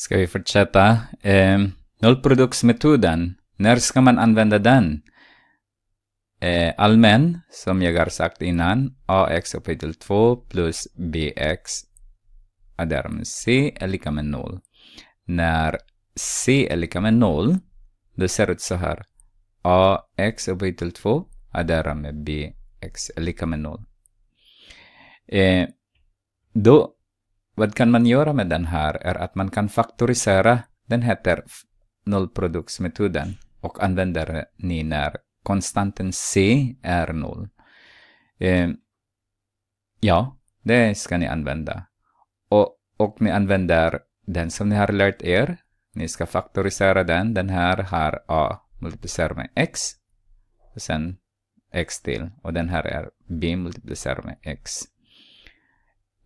Ska vi fortsätta? Eh, nollproduktsmetoden, när ska man använda den? Eh, allmän, som jag har sagt innan, ax upphöjt till 2 plus bx och därom c är lika med 0. När c är lika med 0, då ser det ut så här. ax upphöjt till 2 och därom bx är lika med 0. Eh, då vad kan man göra med den här är att man kan faktorisera, den heter nollproduktsmetoden och använder ni när konstanten C är noll. Eh, ja, det ska ni använda. Och, och ni använder den som ni har lärt er. Ni ska faktorisera den. Den här har A multiplicerat med X. Och sen X till. Och den här är B multiplicerat med X.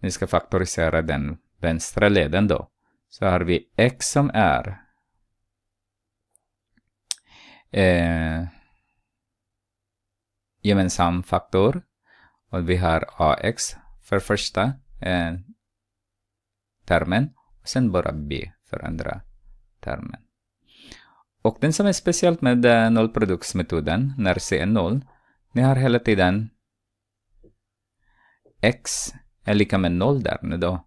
Vi ska faktorisera den vänstra leden då. Så har vi x som är eh, gemensam faktor. Och vi har ax för första eh, termen. Och sen bara b för andra termen. Och den som är speciellt med eh, nollproduktsmetoden, när c är noll, ni har hela tiden x är lika med noll där nu då.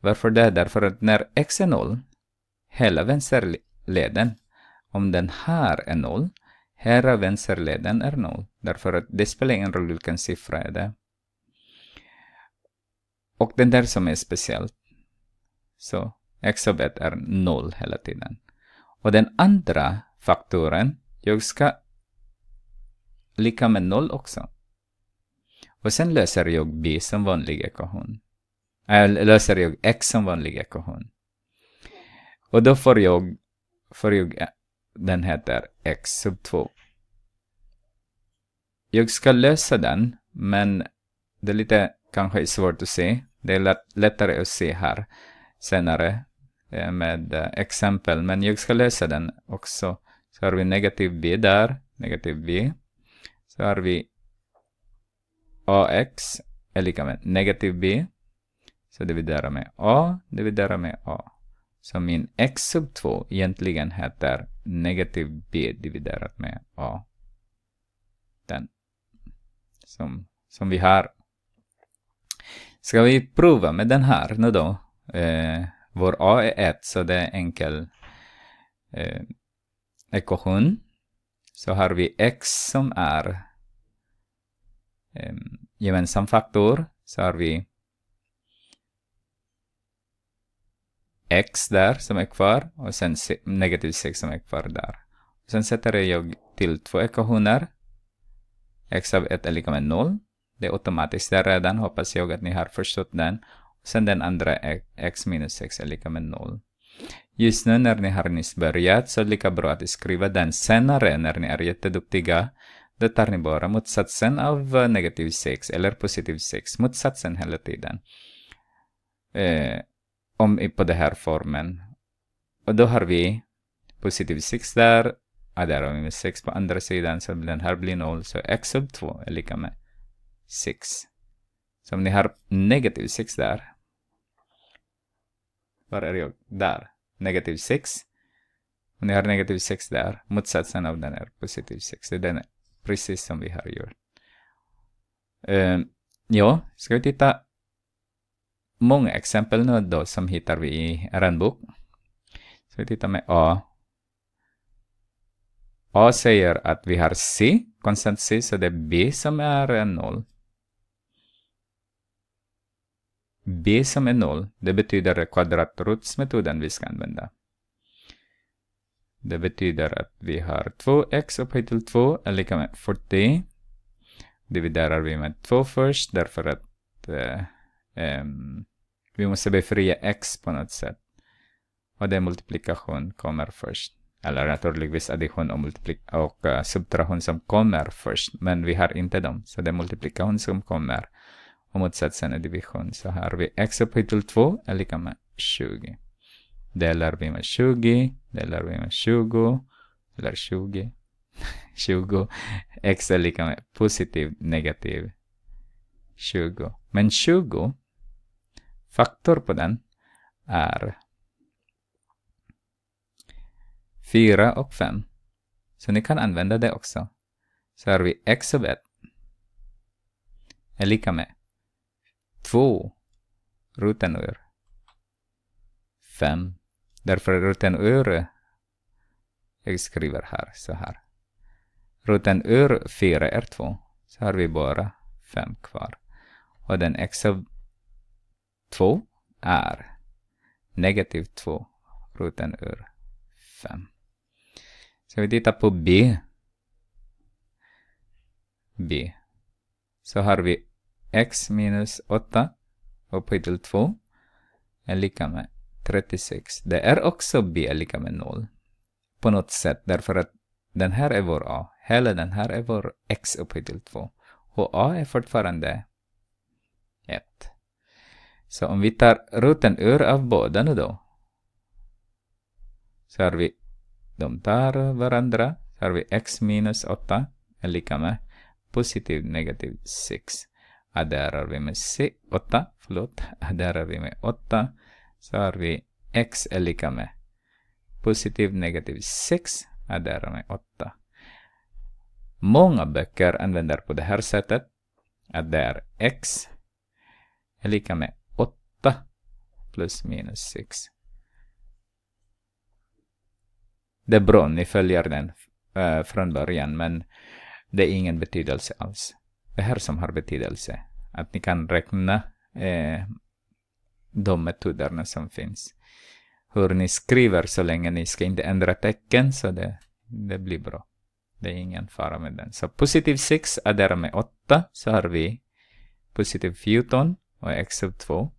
Varför det? Därför att när x är noll, hela vänsterleden, om den här är noll, hela vänsterleden är noll. Därför att det spelar ingen roll vilken siffra är det. Och den där som är speciellt. Så x av 1 är noll hela tiden. Och den andra faktoren, jag ska lika med noll också. Och sen löser jag B som vanlig ekvation. Eller äh, löser jag X som vanlig ekvation. Och då får jag, får jag eh, den heter X sub 2. Jag ska lösa den, men det är lite kanske är svårt att se. Det är lättare att se här senare eh, med eh, exempel, men jag ska lösa den också. Så har vi negativ b där, negativ b. Så har vi ax är lika med negativ b. Så dividera med a, dividera med a. Så min x sub 2 egentligen heter negativ b dividerat med a. Den som, som vi har. Ska vi prova med den här nu då? Eh, vår a är 1 så det är enkel eh, ekvation. Så har vi x som är gemensam faktor så har vi x där som är kvar och sen negativ 6 som är kvar där. Sen sätter jag till två ekvationer. x av 1 är lika med 0. Det är automatiskt där redan. Hoppas jag att ni har förstått den. Sen den andra x minus 6 är lika med 0. Just nu när ni har nyss börjat så är det lika bra att skriva den senare när ni är jätteduktiga. Då tar ni bara motsatsen av eh, negativ 6 eller positiv 6. Motsatsen hela tiden. Eh, om på den här formen. Och då har vi positiv 6 där. och där har vi 6 på andra sidan. Så den här blir 0. Så x sub 2 är lika med 6. Så om ni har negativ 6 där. Var är jag? Där. Negativ 6. Om ni har negativ 6 där. Motsatsen av den är positiv 6. Det är den Precis som vi har gjort. Uh, ehm, ja, ska vi titta många exempel nu då som hittar vi i Randbok. Ska vi titta med A. A säger att vi har C, konstant C, så det är B som är noll. B som är noll, det betyder kvadratrotsmetoden vi ska använda. Det betyder att vi har 2x upphöjt till 2 är lika med 40. Dividerar vi med 2 först därför att eh, um, vi måste befria x på något sätt. Och den multiplikation kommer först. Eller naturligtvis addition och, multiplik- och uh, subtraktion som kommer först. Men vi har inte dem. Så det är multiplikation som kommer. Och motsatsen är division. Så har vi x upphöjt till 2 är lika med 20 delar vi med 20, delar vi med 20, eller 20, 20. X är lika med positiv, negativ, 20. Men 20, faktor på den är 4 och 5. Så ni kan använda det också. Så har vi x av 1 är lika med 2 roten ur 5 Därför Ruten Öre, jag skriver här så här. Ruten Ör 4 är 2 så har vi bara fem kvar. Och den x av 2 är negativ 2 Ruten ur 5. Så vi tittar på B. B. Så har vi x minus 8 upphöjt till 2 är lika med 36. Det är också b är lika med 0. På något sätt, därför att den här är vår a. Hela den här är vår x upphöjt till 2. Och a är fortfarande 1. Så om vi tar roten ur av båda nu då. Så har vi, de tar varandra. Så har vi x minus 8 är lika med positiv negativ 6. Adderar vi med 8, förlåt, adderar vi med 8 så har vi x är lika med positiv negativ 6 är därmed 8. Många böcker använder på det här sättet att det är x är lika med 8 plus minus 6. Det är bra om ni följer den äh, från början, men det är ingen betydelse alls. Det här som har betydelse, att ni kan räkna eh, de metoderna som finns. Hur ni skriver så länge ni ska inte ändra tecken, så det, det blir bra. Det är ingen fara med den. Så positiv 6 adderar med 8, så har vi positiv 14 och x except 2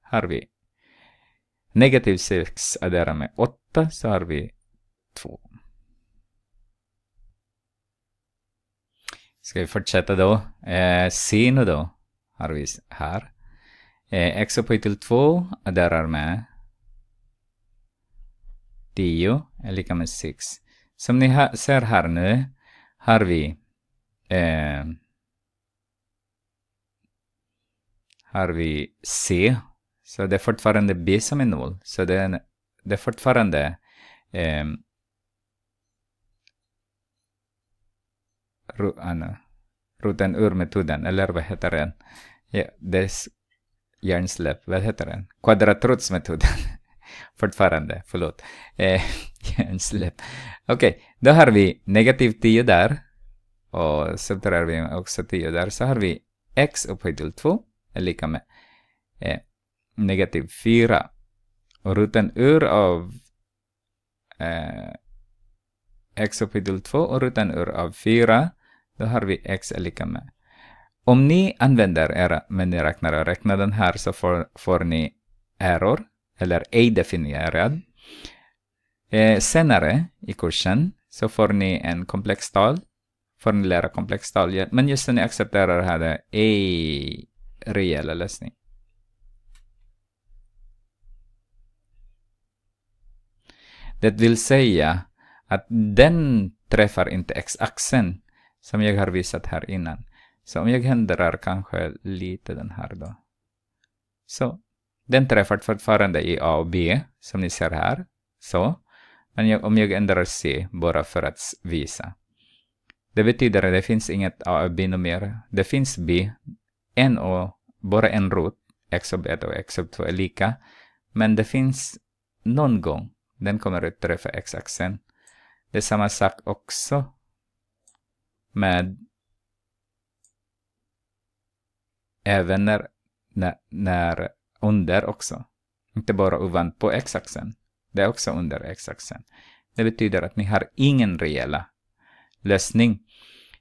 har vi negativ 6 adderar med 8, så har vi 2. Ska vi fortsätta då? Eh, sino då har vi här exapoitil 2 är med 10 är lika med 6. Som ni ser här nu har vi eh, har vi C. Så det är fortfarande B som är noll. Så det är, det är fortfarande eh, ah, roten ur metoden, eller vad heter den? Ja, det hjärnsläpp, vad heter den? Kvadratrotsmetoden. Fortfarande, förlåt. Eh, hjärnsläpp. Okej, okay. då har vi negativ 10 där. Och subtraherar vi också 10 där så har vi x upphöjt till 2 är lika med eh, negativ 4. Och rutan ur av eh, x upphöjt till 2 och rutan ur av 4 då har vi x är lika med om ni använder era menyräknare och räknar den här så får, får ni error, eller ej definierad. Eh, senare i kursen så får ni en komplex tal, får ni lära komplex tal, men just när ni accepterar det här, ej reella lösning. Det vill säga att den träffar inte x-axeln, som jag har visat här innan. Så om jag ändrar kanske lite den här då. Så den träffar fortfarande i A och B, som ni ser här. Så. Men jag, om jag ändrar C, bara för att visa. Det betyder att det finns inget A och B numera. Det finns B, en och bara en rot, x sub 1 och x sub 2 är lika. Men det finns någon gång, den kommer att träffa x-axeln. Det är samma sak också med även när, när, när under också. Inte bara ovanpå x-axeln. Det är också under x-axeln. Det betyder att ni har ingen reella lösning.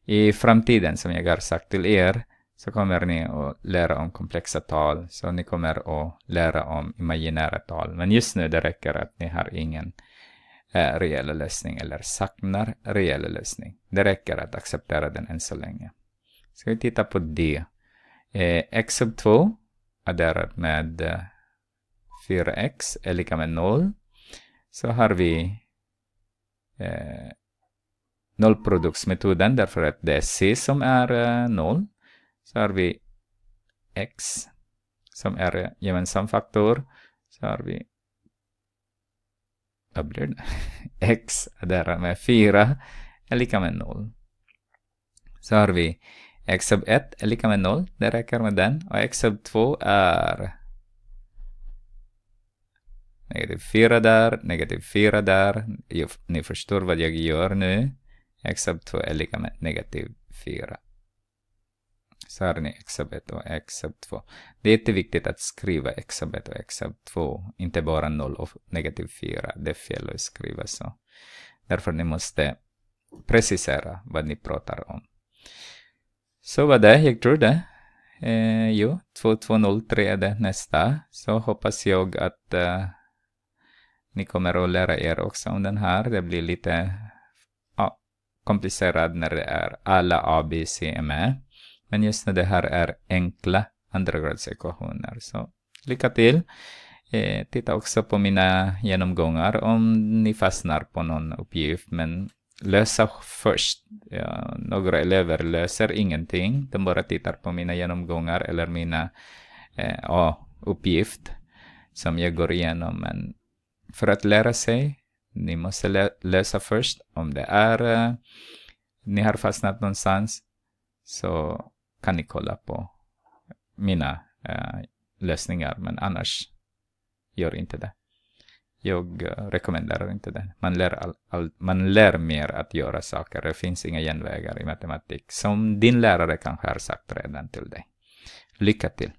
I framtiden, som jag har sagt till er, så kommer ni att lära om komplexa tal, så ni kommer att lära om imaginära tal. Men just nu det räcker att ni har ingen eh, reell lösning eller saknar reell lösning. Det räcker att acceptera den än så länge. Ska vi titta på det. Eh, x sub 2 adderat med 4x eh, är lika med 0. Så har vi eh, nollproduktsmetoden därför att det är c som är eh, noll. Så har vi x som är eh, gemensam faktor. Så har vi vad blir det? x adderat med 4 är lika med 0. Så har vi x sub 1 är lika med 0, det räcker med den. Och x sub 2 är negativ 4 där, negativ 4 där. Ni förstår vad jag gör nu. x sub 2 är lika med negativ 4. Så har ni x sub 1 och x sub 2. Det är jätteviktigt att skriva x sub 1 och x sub 2, inte bara 0 och negativ 4. Det är fel att skriva så. Därför ni måste precisera vad ni pratar om. Så var det, jag tror det. Eh, jo, 2203 är det nästa. Så hoppas jag att eh, ni kommer att lära er också om den här. Det blir lite ah, komplicerad när det är alla ABC är med. Men just när det här är enkla andragradsekvationer. Så lycka till! Eh, titta också på mina genomgångar om ni fastnar på någon uppgift. Men lösa först. Ja, några elever löser ingenting. De bara tittar på mina genomgångar eller mina eh, oh, uppgift som jag går igenom. Men för att lära sig, ni måste lä lösa först. Om det är eh, ni har fastnat någonstans så kan ni kolla på mina eh, lösningar. Men annars, gör inte det. Jag eh, rekommenderar inte det. Man lär, all, all, man lär mer att göra saker. Det finns inga genvägar i matematik, som din lärare kanske har sagt redan till dig. Lycka till!